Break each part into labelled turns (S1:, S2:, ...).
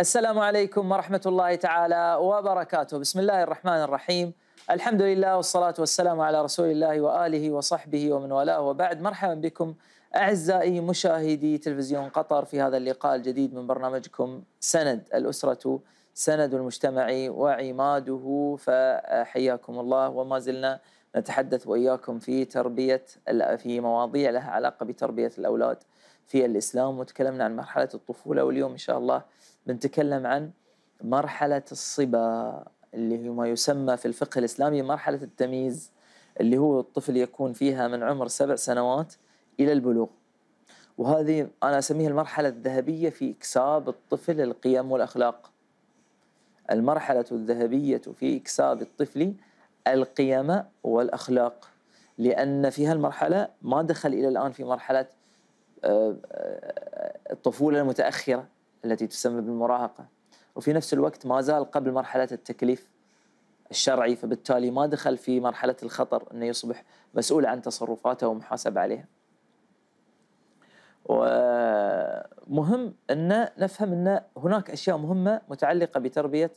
S1: السلام عليكم ورحمة الله تعالى وبركاته بسم الله الرحمن الرحيم الحمد لله والصلاة والسلام على رسول الله وآله وصحبه ومن والاه وبعد مرحبا بكم أعزائي مشاهدي تلفزيون قطر في هذا اللقاء الجديد من برنامجكم سند الأسرة سند المجتمع وعماده فحياكم الله وما زلنا نتحدث وإياكم في تربية في مواضيع لها علاقة بتربية الأولاد في الإسلام وتكلمنا عن مرحلة الطفولة واليوم إن شاء الله بنتكلم عن مرحلة الصبا اللي هو ما يسمى في الفقه الإسلامي مرحلة التمييز اللي هو الطفل يكون فيها من عمر سبع سنوات إلى البلوغ وهذه أنا أسميها المرحلة الذهبية في إكساب الطفل القيم والأخلاق المرحلة الذهبية في إكساب الطفل القيم والأخلاق لأن في هالمرحلة ما دخل إلى الآن في مرحلة آه، آه، الطفولة المتأخرة التي تسمى بالمراهقة وفي نفس الوقت ما زال قبل مرحلة التكليف الشرعي فبالتالي ما دخل في مرحلة الخطر أنه يصبح مسؤول عن تصرفاته ومحاسب عليها ومهم أن نفهم أن هناك أشياء مهمة متعلقة بتربية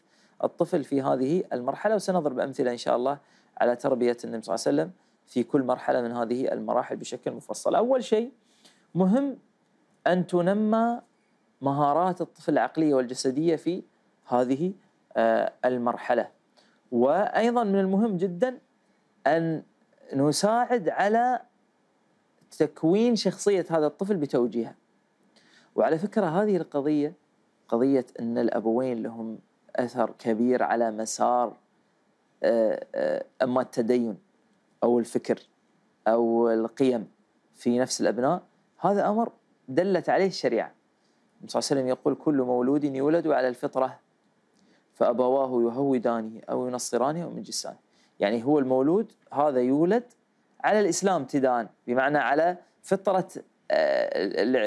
S1: الطفل في هذه المرحلة وسنضرب أمثلة إن شاء الله على تربية النبي صلى الله عليه وسلم في كل مرحلة من هذه المراحل بشكل مفصل أول شيء مهم أن تنمى مهارات الطفل العقليه والجسديه في هذه آه، المرحله. وايضا من المهم جدا ان نساعد على تكوين شخصيه هذا الطفل بتوجيهه. وعلى فكره هذه القضيه قضيه ان الابوين لهم اثر كبير على مسار آه، آه، اما التدين او الفكر او القيم في نفس الابناء هذا امر دلت عليه الشريعه صلى الله عليه وسلم يقول كل مولود يولد على الفطرة فأبواه يهودانه أو ينصرانه أو يمجسانه يعني هو المولود هذا يولد على الإسلام ابتداء بمعنى على فطرة آه،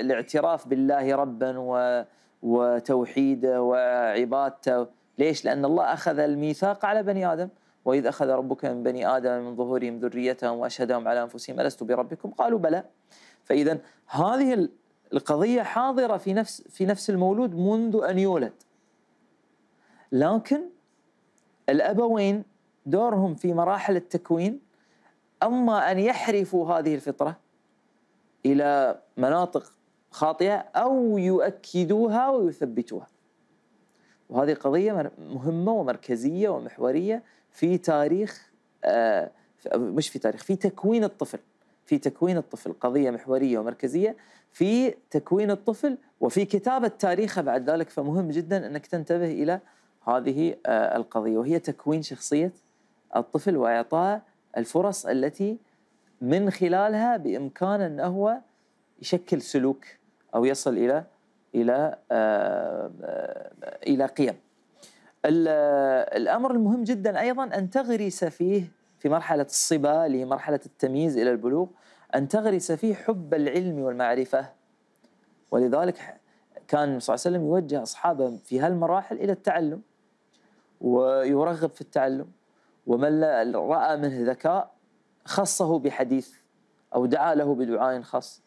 S1: الاعتراف بالله ربا وتوحيده وعبادته ليش؟ لأن الله أخذ الميثاق على بني آدم وإذ أخذ ربك من بني آدم من ظهورهم ذريتهم وأشهدهم على أنفسهم ألست بربكم؟ قالوا بلى فإذا هذه القضية حاضرة في نفس في نفس المولود منذ أن يولد لكن الأبوين دورهم في مراحل التكوين أما أن يحرفوا هذه الفطرة إلى مناطق خاطئة أو يؤكدوها ويثبتوها وهذه قضية مهمة ومركزية ومحورية في تاريخ آه، مش في تاريخ في تكوين الطفل في تكوين الطفل قضية محورية ومركزية في تكوين الطفل وفي كتابة تاريخه بعد ذلك فمهم جدا أنك تنتبه إلى هذه آه، القضية وهي تكوين شخصية الطفل وإعطاء الفرص التي من خلالها بإمكانه أنه هو يشكل سلوك أو يصل إلى إلى آه، آه، إلى قيم الأمر المهم جدا أيضا أن تغرس فيه في مرحلة الصبا اللي هي مرحلة التمييز إلى البلوغ أن تغرس فيه حب العلم والمعرفة ولذلك كان صلى الله عليه وسلم يوجه أصحابه في هالمراحل إلى التعلم ويرغب في التعلم ومن رأى منه ذكاء خصه بحديث أو دعا له بدعاء خاص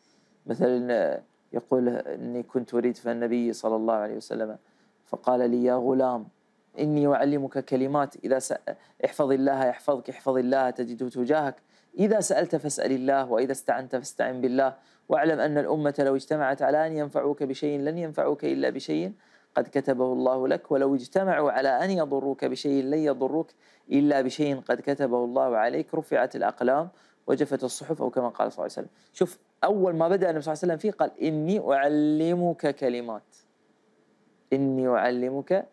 S1: مثلا يقول إني كنت أريد فالنبي صلى الله عليه وسلم فقال لي يا غلام إني أعلمك كلمات إذا سأ... احفظ الله يحفظك احفظ الله تجده تجاهك إذا سألت فاسأل الله وإذا استعنت فاستعن بالله واعلم أن الأمة لو اجتمعت على أن ينفعوك بشيء لن ينفعوك إلا بشيء قد كتبه الله لك ولو اجتمعوا على أن يضروك بشيء لن يضروك إلا بشيء قد كتبه الله عليك رفعت الأقلام وجفت الصحف أو كما قال صلى الله عليه وسلم شوف أول ما بدأ النبي صلى الله عليه وسلم فيه قال إني أعلمك كلمات إني أعلمك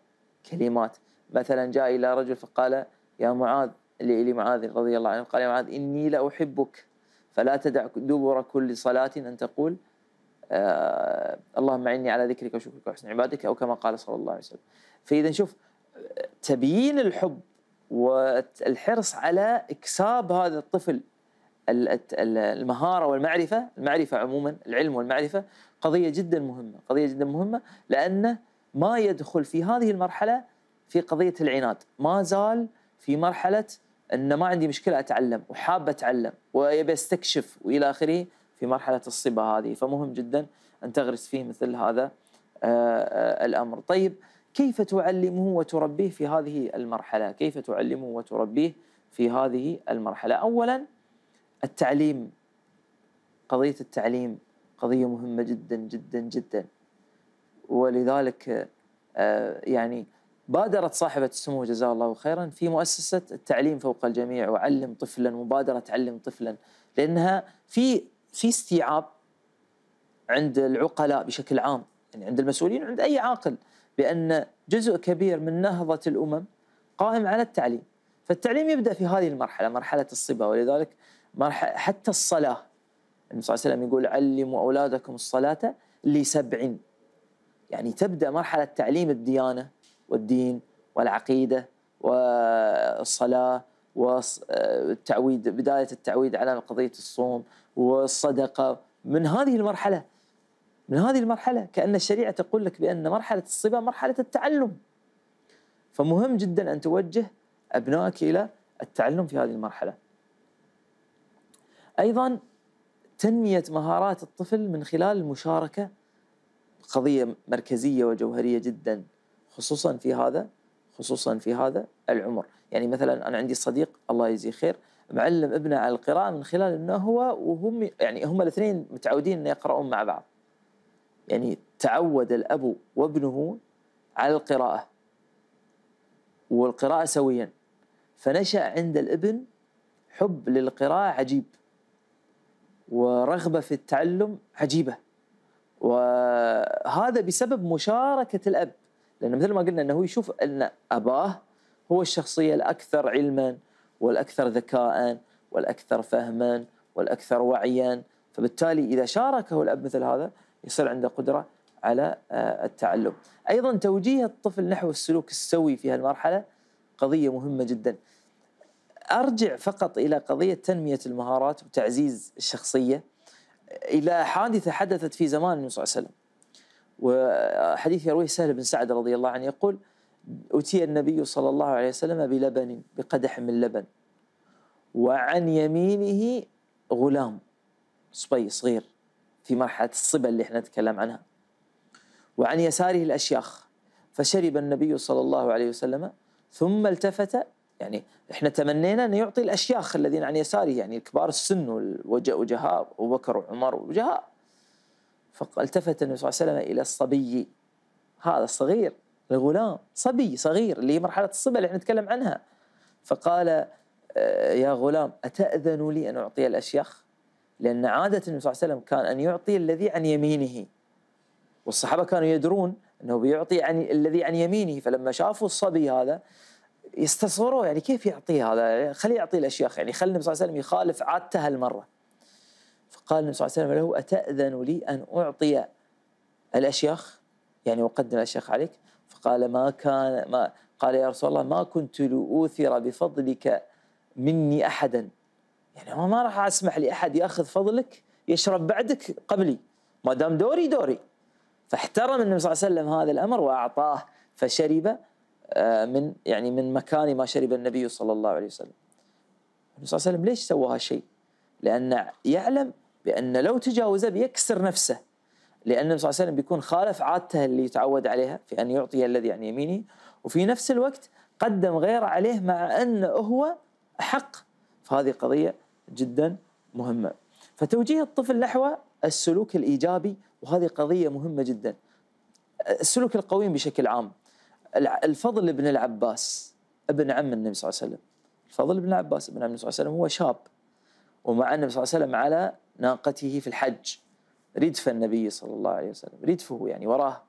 S1: كلمات مثلا جاء إلى رجل فقال يا معاذ لمعاذ رضي الله عنه قال يا معاذ إني لأحبك فلا تدع دبر كل صلاة أن تقول آه اللهم اعني على ذكرك وشكرك وحسن عبادك أو كما قال صلى الله عليه وسلم فإذا شوف تبيين الحب والحرص على إكساب هذا الطفل المهارة والمعرفة المعرفة عموما العلم والمعرفة قضية جدا مهمة قضية جدا مهمة لأنه ما يدخل في هذه المرحله في قضيه العناد ما زال في مرحله ان ما عندي مشكله اتعلم وحاب اتعلم ويبي استكشف والى اخره في مرحله الصبا هذه فمهم جدا ان تغرس فيه مثل هذا آه، آه، الامر طيب كيف تعلمه وتربيه في هذه المرحله كيف تعلمه وتربيه في هذه المرحله اولا التعليم قضيه التعليم قضيه مهمه جدا جدا جدا ولذلك آه، يعني بادرت صاحبة السمو جزاها الله خيرا في مؤسسة التعليم فوق الجميع وعلم طفلا مبادرة علم طفلا لأنها في في استيعاب عند العقلاء بشكل عام يعني عند المسؤولين عند أي عاقل بأن جزء كبير من نهضة الأمم قائم على التعليم فالتعليم يبدأ في هذه المرحلة مرحلة الصبا ولذلك مرحلة حتى الصلاة النبي صلى الله عليه وسلم يقول علموا أولادكم الصلاة لسبع يعني تبدا مرحله تعليم الديانه والدين والعقيده والصلاه والتعويد بدايه التعويد على قضيه الصوم والصدقه من هذه المرحله من هذه المرحله كان الشريعه تقول لك بان مرحله الصبا مرحله التعلم فمهم جدا ان توجه ابنائك الى التعلم في هذه المرحله ايضا تنميه مهارات الطفل من خلال المشاركه قضية مركزية وجوهرية جدا خصوصا في هذا خصوصا في هذا العمر يعني مثلا أنا عندي صديق الله يجزيه خير معلم ابنه على القراءة من خلال أنه هو وهم يعني هم الاثنين متعودين أن يقرؤون مع بعض يعني تعود الأب وابنه على القراءة والقراءة سويا فنشأ عند الابن حب للقراءة عجيب ورغبة في التعلم عجيبة وهذا بسبب مشاركه الاب لان مثل ما قلنا انه يشوف ان اباه هو الشخصيه الاكثر علما والاكثر ذكاء والاكثر فهما والاكثر وعيا فبالتالي اذا شاركه الاب مثل هذا يصير عنده قدره على آه، التعلم. ايضا توجيه الطفل نحو السلوك السوي في هالمرحله قضيه مهمه جدا. ارجع فقط الى قضيه تنميه المهارات وتعزيز الشخصيه إلى حادثة حدثت في زمان النبي صلى الله عليه وسلم وحديث يرويه سهل بن سعد رضي الله عنه يقول أتي النبي صلى الله عليه وسلم بلبن بقدح من لبن وعن يمينه غلام صبي صغير في مرحلة الصبا اللي احنا نتكلم عنها وعن يساره الأشياخ فشرب النبي صلى الله عليه وسلم ثم التفت يعني احنا تمنينا انه يعطي الاشياخ الذين عن يساره يعني كبار السن وجهاء ابو بكر وعمر وجهاء فالتفت النبي صلى الله عليه وسلم الى الصبي هذا الصغير الغلام صبي صغير اللي هي مرحله الصبا اللي احنا نتكلم عنها فقال آه، يا غلام اتاذن لي ان اعطي الاشياخ؟ لان عاده النبي صلى الله عليه وسلم كان ان يعطي الذي عن يمينه والصحابه كانوا يدرون انه بيعطي عن الذي عن يمينه فلما شافوا الصبي هذا يستصغروا يعني كيف يعطيه هذا خليه يعطي الاشياخ يعني خلي النبي صلى الله عليه وسلم يخالف عادته هالمره فقال النبي صلى الله عليه وسلم له أتأذن لي أن أعطي الأشياخ يعني أقدم الأشياخ عليك فقال ما كان ما قال يا رسول الله ما كنت لأوثر بفضلك مني أحدا يعني ما راح أسمح لأحد يأخذ فضلك يشرب بعدك قبلي ما دام دوري دوري فاحترم النبي صلى الله عليه وسلم هذا الأمر وأعطاه فشرب آه، من يعني من مكان ما شرب النبي صلى الله عليه وسلم النبي صلى الله عليه وسلم ليش سوى هالشيء لأن يعلم بأن لو تجاوزه بيكسر نفسه لأن النبي صلى الله عليه وسلم بيكون خالف عادته اللي يتعود عليها في أن يعطي الذي عن يعني يمينه وفي نفس الوقت قدم غيره عليه مع أنه هو أحق فهذه قضية جدا مهمة فتوجيه الطفل نحو السلوك الإيجابي وهذه قضية مهمة جدا السلوك القويم بشكل عام الفضل بن العباس ابن عم النبي صلى الله عليه وسلم الفضل بن العباس ابن عم النبي صلى الله عليه وسلم هو شاب ومع النبي صلى الله عليه وسلم على ناقته في الحج ردف النبي صلى الله عليه وسلم ردفه يعني وراه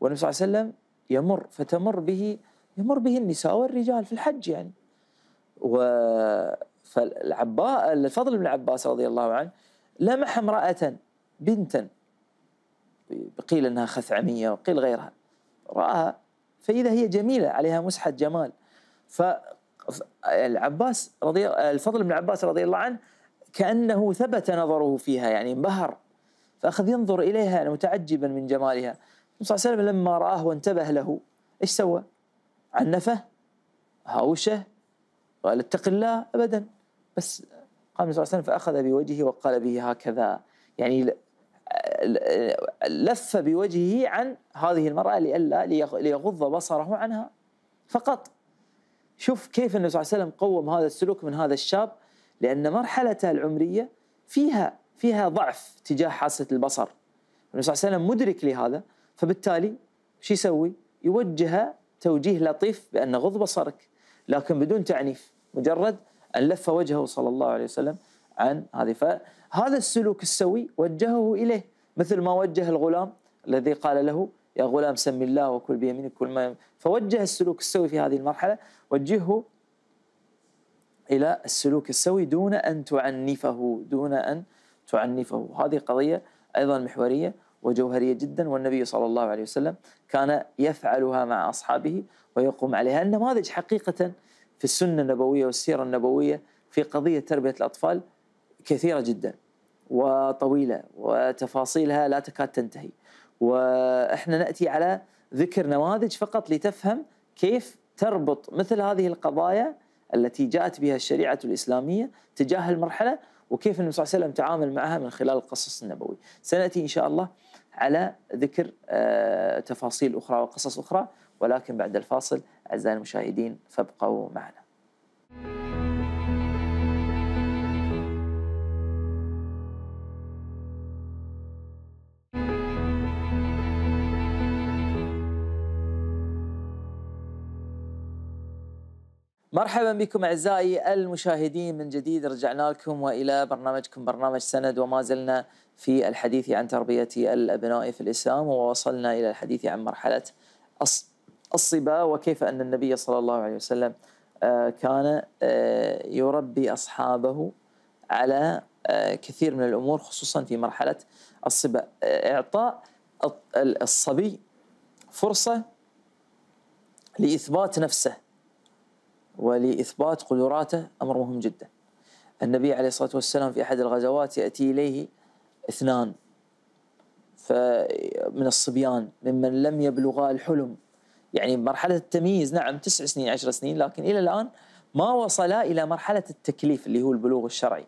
S1: والنبي صلى الله عليه وسلم يمر فتمر به يمر به النساء والرجال في الحج يعني و الفضل بن العباس رضي الله عنه لمح امرأة بنتا قيل انها خثعمية وقيل غيرها رأى فإذا هي جميلة عليها مسحة جمال فالعباس رضي الفضل بن العباس رضي الله عنه كأنه ثبت نظره فيها يعني انبهر فأخذ ينظر إليها متعجبا من جمالها صلى الله عليه وسلم لما رآه وانتبه له إيش سوى عنفه هاوشه قال اتق الله أبدا بس قام النبي صلى الله عليه وسلم فأخذ بوجهه وقال به هكذا يعني لف بوجهه عن هذه المرأة لئلا ليغض بصره عنها فقط شوف كيف النبي صلى الله عليه وسلم قوم هذا السلوك من هذا الشاب لأن مرحلته العمرية فيها فيها ضعف تجاه حاسة البصر النبي صلى الله عليه وسلم مدرك لهذا فبالتالي شو يسوي يوجه توجيه لطيف بأن غض بصرك لكن بدون تعنيف مجرد أن لف وجهه صلى الله عليه وسلم عن هذه فهذا السلوك السوي وجهه إليه مثل ما وجه الغلام الذي قال له يا غلام سم الله وكل بيمينك كل ما فوجه السلوك السوي في هذه المرحلة وجهه إلى السلوك السوي دون أن تعنفه دون أن تعنفه هذه قضية أيضا محورية وجوهرية جدا والنبي صلى الله عليه وسلم كان يفعلها مع أصحابه ويقوم عليها النماذج حقيقة في السنة النبوية والسيرة النبوية في قضية تربية الأطفال كثيره جدا وطويله وتفاصيلها لا تكاد تنتهي واحنا ناتي على ذكر نماذج فقط لتفهم كيف تربط مثل هذه القضايا التي جاءت بها الشريعه الاسلاميه تجاه المرحله وكيف النبي صلى الله عليه وسلم تعامل معها من خلال القصص النبوي سناتي ان شاء الله على ذكر آه، تفاصيل اخرى وقصص اخرى ولكن بعد الفاصل اعزائي المشاهدين فابقوا معنا. مرحبا بكم اعزائي المشاهدين من جديد رجعنا لكم والى برنامجكم برنامج سند وما زلنا في الحديث عن تربيه الابناء في الاسلام ووصلنا الى الحديث عن مرحله الصبا وكيف ان النبي صلى الله عليه وسلم آه، كان آه، يربي اصحابه على آه، كثير من الامور خصوصا في مرحله الصبا اعطاء الصبي فرصه لاثبات نفسه ولإثبات قدراته أمر مهم جدا النبي عليه الصلاة والسلام في أحد الغزوات يأتي إليه اثنان من الصبيان ممن لم يبلغا الحلم يعني مرحلة التمييز نعم تسع سنين عشر سنين لكن إلى الآن ما وصلا إلى مرحلة التكليف اللي هو البلوغ الشرعي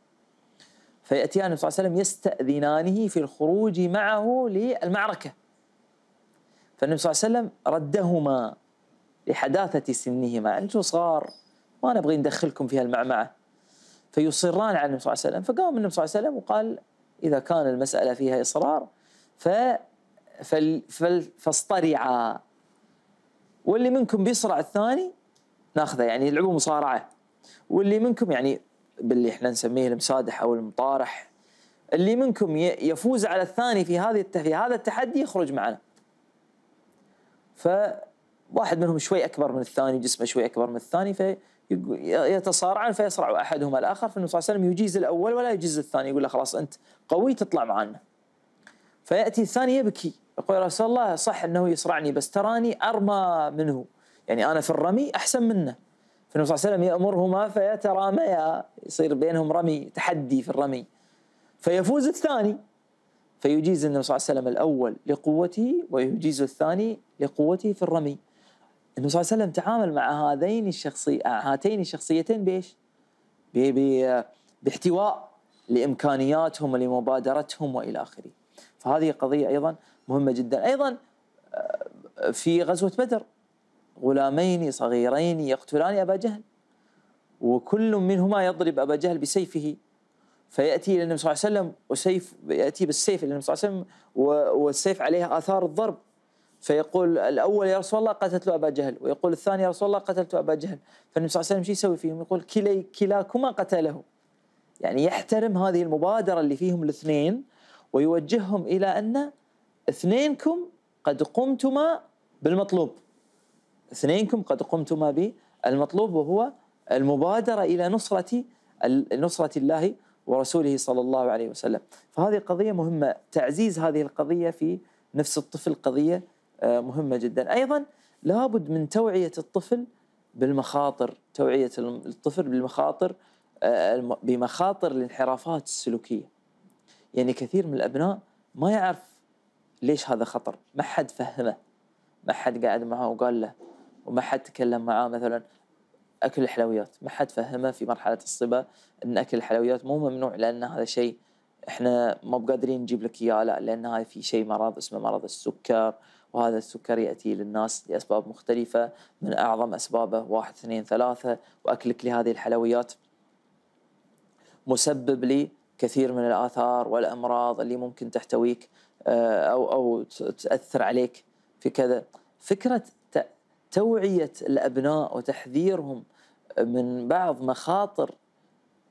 S1: فياتيان النبي صلى الله عليه وسلم يستأذنانه في الخروج معه للمعركة فالنبي صلى الله عليه وسلم ردهما لحداثة سنهما أنتم صغار ما نبغي ندخلكم في المعمعة فيصران على النبي صلى الله عليه وسلم فقام النبي صلى الله عليه وسلم وقال إذا كان المسألة فيها إصرار ف فل فاصطرعا واللي منكم بيصرع الثاني ناخذه يعني يلعبوا مصارعة واللي منكم يعني باللي احنا نسميه المسادح أو المطارح اللي منكم يفوز على الثاني في هذه في هذا التحدي يخرج معنا ف واحد منهم شوي اكبر من الثاني جسمه شوي اكبر من الثاني في يتصارعان فيصرع احدهما الاخر فالنبي صلى الله عليه وسلم يجيز الاول ولا يجيز الثاني يقول له خلاص انت قوي تطلع معنا فياتي الثاني يبكي يقول يا رسول الله صح انه يصرعني بس تراني ارمى منه يعني انا في الرمي احسن منه فالنبي صلى الله عليه وسلم يامرهما فيتراميا يصير بينهم رمي تحدي في الرمي فيفوز الثاني فيجيز النبي صلى الله عليه وسلم الاول لقوته ويجيز الثاني لقوته في الرمي انه صلى الله عليه وسلم تعامل مع هذين الشخصي هاتين الشخصيتين بايش؟ باحتواء لامكانياتهم ولمبادرتهم والى اخره. فهذه قضيه ايضا مهمه جدا، ايضا آه، في غزوه بدر غلامين صغيرين يقتلان ابا جهل وكل منهما يضرب ابا جهل بسيفه فياتي الى النبي صلى الله عليه وسلم وسيف ياتي بالسيف الى النبي صلى الله عليه وسلم والسيف عليه اثار الضرب فيقول الاول يا رسول الله قتلت ابا جهل ويقول الثاني يا رسول الله قتلت ابا جهل فالنبي صلى الله عليه وسلم شو يسوي فيهم؟ يقول كلي كلاكما قتله يعني يحترم هذه المبادره اللي فيهم الاثنين ويوجههم الى ان اثنينكم قد قمتما بالمطلوب اثنينكم قد قمتما بالمطلوب وهو المبادره الى نصره نصره الله ورسوله صلى الله عليه وسلم فهذه قضيه مهمه تعزيز هذه القضيه في نفس الطفل قضيه آه، مهمه جدا ايضا لابد من توعيه الطفل بالمخاطر توعيه الطفل بالمخاطر آه، بمخاطر الانحرافات السلوكيه يعني كثير من الابناء ما يعرف ليش هذا خطر ما حد فهمه ما حد قاعد معاه وقال له وما حد تكلم معاه مثلا اكل الحلويات ما حد فهمه في مرحله الصبا ان اكل الحلويات مو ممنوع لان هذا شيء احنا ما بقادرين نجيب لك اياه لا لان هاي في شيء مرض اسمه مرض السكر وهذا السكر يأتي للناس لأسباب مختلفة من أعظم أسبابه واحد اثنين ثلاثة وأكلك لهذه الحلويات مسبب لي كثير من الآثار والأمراض اللي ممكن تحتويك آه، أو أو تأثر عليك في كذا فكرة توعية الأبناء وتحذيرهم من بعض مخاطر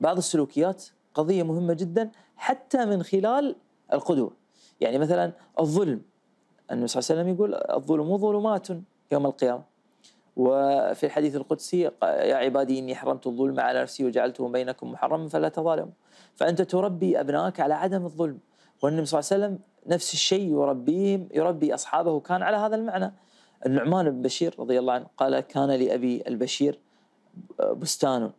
S1: بعض السلوكيات قضية مهمة جدا حتى من خلال القدوة يعني مثلا الظلم النبي صلى الله عليه وسلم يقول الظلم ظلمات يوم القيامة وفي الحديث القدسي يا عبادي إني حرمت الظلم على نفسي وجعلته بينكم محرما فلا تظالموا فأنت تربي أبنائك على عدم الظلم والنبي صلى الله عليه وسلم نفس الشيء يربيهم يربي أصحابه كان على هذا المعنى النعمان بن بشير رضي الله عنه قال كان لأبي البشير بستان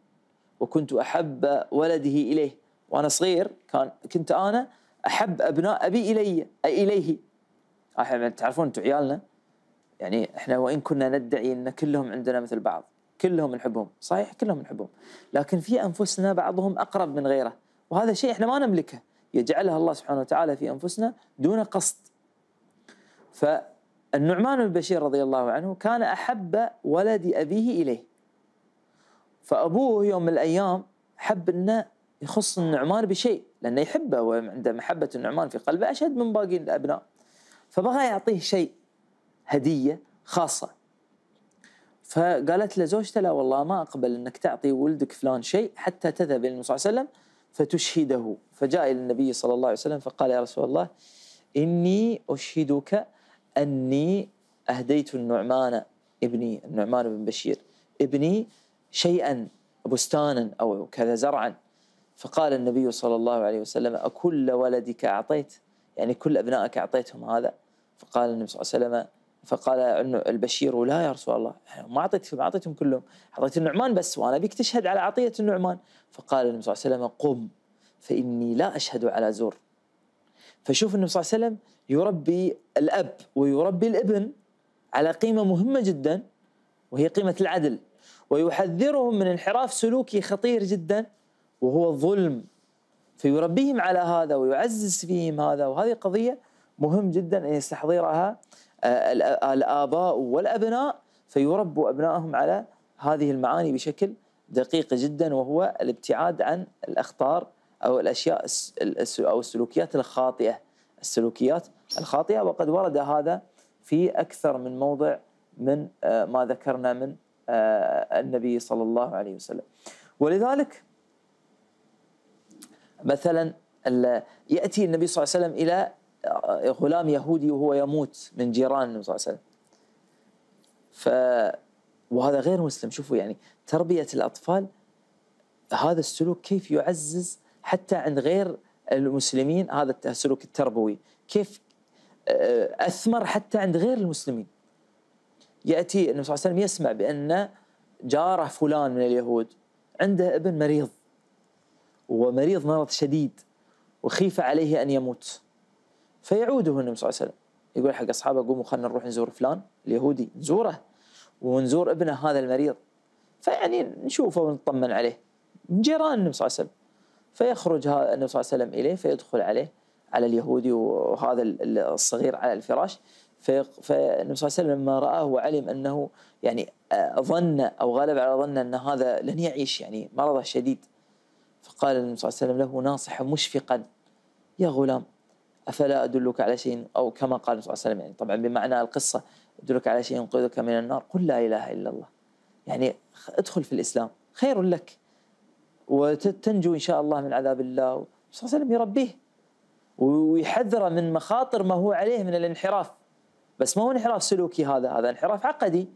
S1: وكنت أحب ولده إليه وأنا صغير كان كنت أنا أحب أبناء أبي إلي إليه احنا تعرفون انتم عيالنا يعني احنا وان كنا ندعي ان كلهم عندنا مثل بعض كلهم نحبهم صحيح كلهم نحبهم لكن في انفسنا بعضهم اقرب من غيره وهذا شيء احنا ما نملكه يجعلها الله سبحانه وتعالى في انفسنا دون قصد فالنعمان البشير رضي الله عنه كان احب ولد ابيه اليه فابوه يوم من الايام حب انه يخص النعمان بشيء لانه يحبه وعنده محبه النعمان في قلبه اشد من باقي الابناء فبغى يعطيه شيء هدية خاصة فقالت له زوجته لا والله ما أقبل أنك تعطي ولدك فلان شيء حتى تذهب إلى النبي صلى الله عليه وسلم فتشهده فجاء إلى النبي صلى الله عليه وسلم فقال يا رسول الله إني أشهدك أني أهديت النعمان ابني النعمان بن بشير ابني شيئا بستانا أو كذا زرعا فقال النبي صلى الله عليه وسلم أكل ولدك أعطيت يعني كل أبنائك أعطيتهم هذا فقال النبي صلى الله عليه وسلم فقال البشير لا يا رسول الله يعني ما أعطيت ما أعطيتهم كلهم أعطيت النعمان بس وأنا أبيك تشهد على عطية النعمان فقال النبي صلى الله عليه وسلم قم فإني لا أشهد على زور فشوف النبي صلى الله عليه وسلم يربي الأب ويربي الابن على قيمة مهمة جدا وهي قيمة العدل ويحذرهم من انحراف سلوكي خطير جدا وهو الظلم فيربيهم على هذا ويعزز فيهم هذا وهذه قضية مهم جدا أن يستحضرها آه، آه، الآباء والأبناء فيربوا أبنائهم على هذه المعاني بشكل دقيق جدا وهو الابتعاد عن الأخطار أو الأشياء أو السلوكيات الخاطئة السلوكيات الخاطئة وقد ورد هذا في أكثر من موضع من آه، ما ذكرنا من النبي صلى الله عليه وسلم ولذلك مثلا يأتي النبي صلى الله عليه وسلم إلى آه، غلام يهودي وهو يموت من جيران النبي صلى الله عليه وسلم ف وهذا غير مسلم شوفوا يعني تربية الأطفال هذا السلوك كيف يعزز حتى عند غير المسلمين هذا السلوك التربوي كيف آه، أثمر حتى عند غير المسلمين يأتي النبي صلى الله عليه وسلم يسمع بأن جاره فلان من اليهود عنده ابن مريض ومريض مرض شديد وخيف عليه أن يموت فيعوده النبي صلى الله عليه وسلم يقول حق أصحابه قوموا خلنا نروح نزور فلان اليهودي نزوره ونزور ابنه هذا المريض فيعني نشوفه ونطمن عليه جيران النبي صلى الله عليه وسلم فيخرج النبي صلى الله عليه وسلم إليه فيدخل عليه على اليهودي وهذا الصغير على الفراش فالنبي صلى الله عليه وسلم لما رآه وعلم أنه يعني آه، ظن أو غلب على ظنه أن هذا لن يعيش يعني مرضه شديد فقال النبي صلى الله عليه وسلم له ناصحا مشفقا يا غلام أفلا أدلك على شيء أو كما قال النبي صلى الله عليه وسلم يعني طبعا بمعنى القصة أدلك على شيء ينقذك من النار قل لا إله إلا الله يعني ادخل في الإسلام خير لك وتنجو إن شاء الله من عذاب الله صلى الله عليه وسلم يربيه ويحذره من مخاطر ما هو عليه من الانحراف بس ما هو انحراف سلوكي هذا هذا انحراف عقدي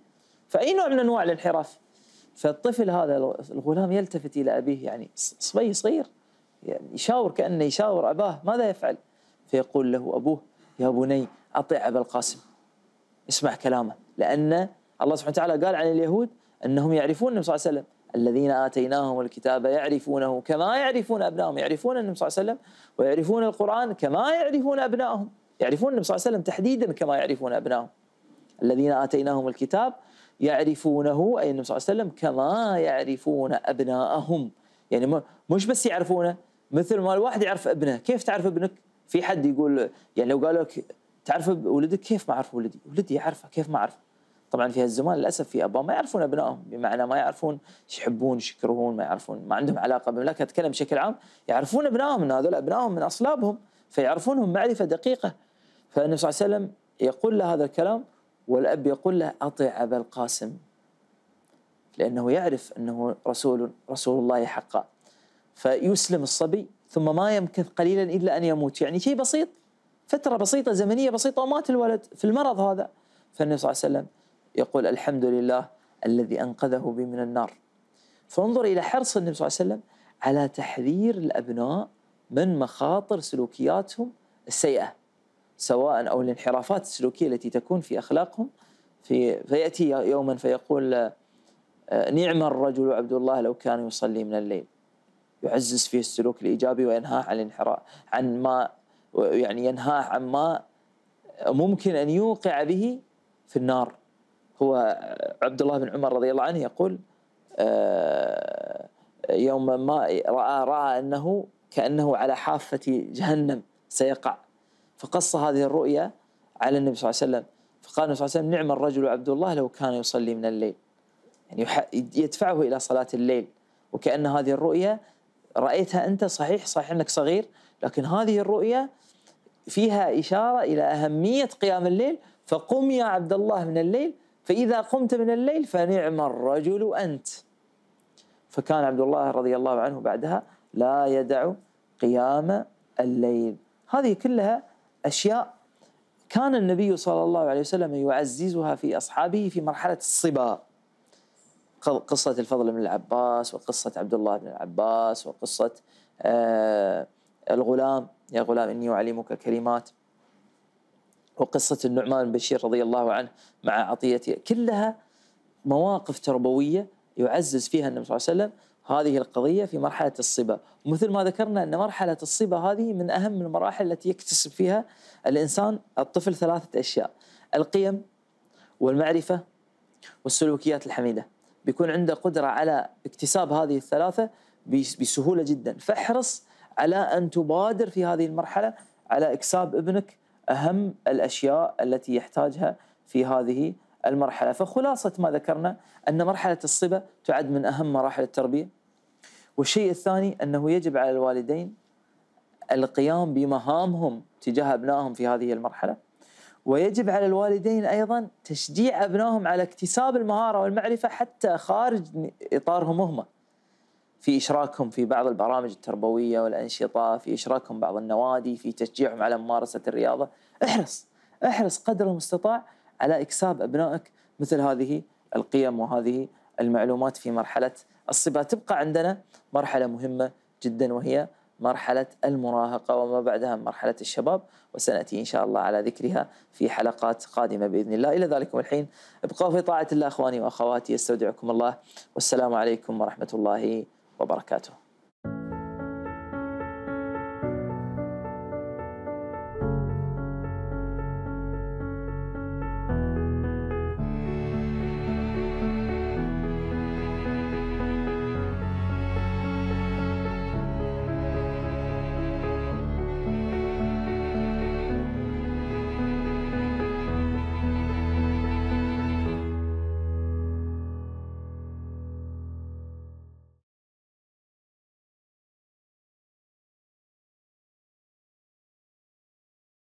S1: فأي نوع من أنواع الانحراف فالطفل هذا الغلام يلتفت الى ابيه يعني صبي صغير يعني يشاور كانه يشاور اباه ماذا يفعل؟ فيقول له ابوه يا بني اطع ابا القاسم اسمع كلامه لان الله سبحانه وتعالى قال عن اليهود انهم يعرفون النبي صلى الله عليه وسلم الذين اتيناهم الكتاب يعرفونه كما يعرفون ابنائهم يعرفون النبي صلى الله عليه وسلم ويعرفون القران كما يعرفون ابنائهم يعرفون النبي صلى الله عليه وسلم تحديدا كما يعرفون ابنائهم الذين اتيناهم الكتاب يعرفونه أي النبي صلى الله عليه وسلم كما يعرفون أبناءهم يعني مش بس يعرفونه مثل ما الواحد يعرف ابنه كيف تعرف ابنك في حد يقول يعني لو قالوا لك تعرف ولدك كيف ما اعرف ولدي ولدي يعرفه كيف ما اعرفه طبعا في هالزمان للاسف في اباء ما يعرفون ابنائهم بمعنى ما يعرفون ايش يحبون ايش يكرهون ما يعرفون ما عندهم علاقه بالمملكه اتكلم بشكل عام يعرفون ابنائهم ان هذول ابنائهم من اصلابهم فيعرفونهم معرفه دقيقه فالنبي صلى الله عليه وسلم يقول له هذا الكلام والأب يقول له أطع أبا القاسم لأنه يعرف أنه رسول رسول الله حقا فيسلم الصبي ثم ما يمكث قليلا إلا أن يموت يعني شيء بسيط فترة بسيطة زمنية بسيطة ومات الولد في المرض هذا فالنبي صلى الله عليه وسلم يقول الحمد لله الذي أنقذه بي من النار فانظر إلى حرص النبي صلى الله عليه وسلم على تحذير الأبناء من مخاطر سلوكياتهم السيئة سواء او الانحرافات السلوكيه التي تكون في اخلاقهم في فياتي يوما فيقول آه، نعم الرجل عبد الله لو كان يصلي من الليل يعزز فيه السلوك الايجابي وينهاه عن الانحراف عن ما يعني ينهاه عن ما ممكن ان يوقع به في النار هو عبد الله بن عمر رضي الله عنه يقول آه، يوم ما راى راى انه كانه على حافه جهنم سيقع فقص هذه الرؤيا على النبي صلى الله عليه وسلم فقال النبي صلى الله عليه وسلم نعم الرجل عبد الله لو كان يصلي من الليل يعني يدفعه إلى صلاة الليل وكأن هذه الرؤيا رأيتها أنت صحيح صحيح أنك صغير لكن هذه الرؤيا فيها إشارة إلى أهمية قيام الليل فقم يا عبد الله من الليل فإذا قمت من الليل فنعم الرجل أنت فكان عبد الله رضي الله عنه بعدها لا يدع قيام الليل هذه كلها أشياء كان النبي صلى الله عليه وسلم يعززها في أصحابه في مرحلة الصبا قصة الفضل بن العباس وقصة عبد الله بن العباس وقصة آه، الغلام يا غلام إني أعلمك كلمات وقصة النعمان بن بشير رضي الله عنه مع عطيته كلها مواقف تربوية يعزز فيها النبي صلى الله عليه وسلم هذه القضية في مرحلة الصبا ومثل ما ذكرنا أن مرحلة الصبا هذه من أهم المراحل التي يكتسب فيها الإنسان الطفل ثلاثة أشياء القيم والمعرفة والسلوكيات الحميدة بيكون عنده قدرة على اكتساب هذه الثلاثة بسهولة جدا فاحرص على أن تبادر في هذه المرحلة على إكساب ابنك أهم الأشياء التي يحتاجها في هذه المرحلة فخلاصة ما ذكرنا أن مرحلة الصبا تعد من أهم مراحل التربية والشيء الثاني انه يجب على الوالدين القيام بمهامهم تجاه ابنائهم في هذه المرحله ويجب على الوالدين ايضا تشجيع ابنائهم على اكتساب المهاره والمعرفه حتى خارج اطارهم هم في اشراكهم في بعض البرامج التربويه والانشطه في اشراكهم بعض النوادي في تشجيعهم على ممارسه الرياضه احرص احرص قدر المستطاع على اكساب ابنائك مثل هذه القيم وهذه المعلومات في مرحله الصبا تبقى عندنا مرحلة مهمة جدا وهي مرحلة المراهقة وما بعدها مرحلة الشباب وسنأتي إن شاء الله على ذكرها في حلقات قادمة بإذن الله إلى ذلكم الحين ابقوا في طاعة الله أخواني وأخواتي استودعكم الله والسلام عليكم ورحمة الله وبركاته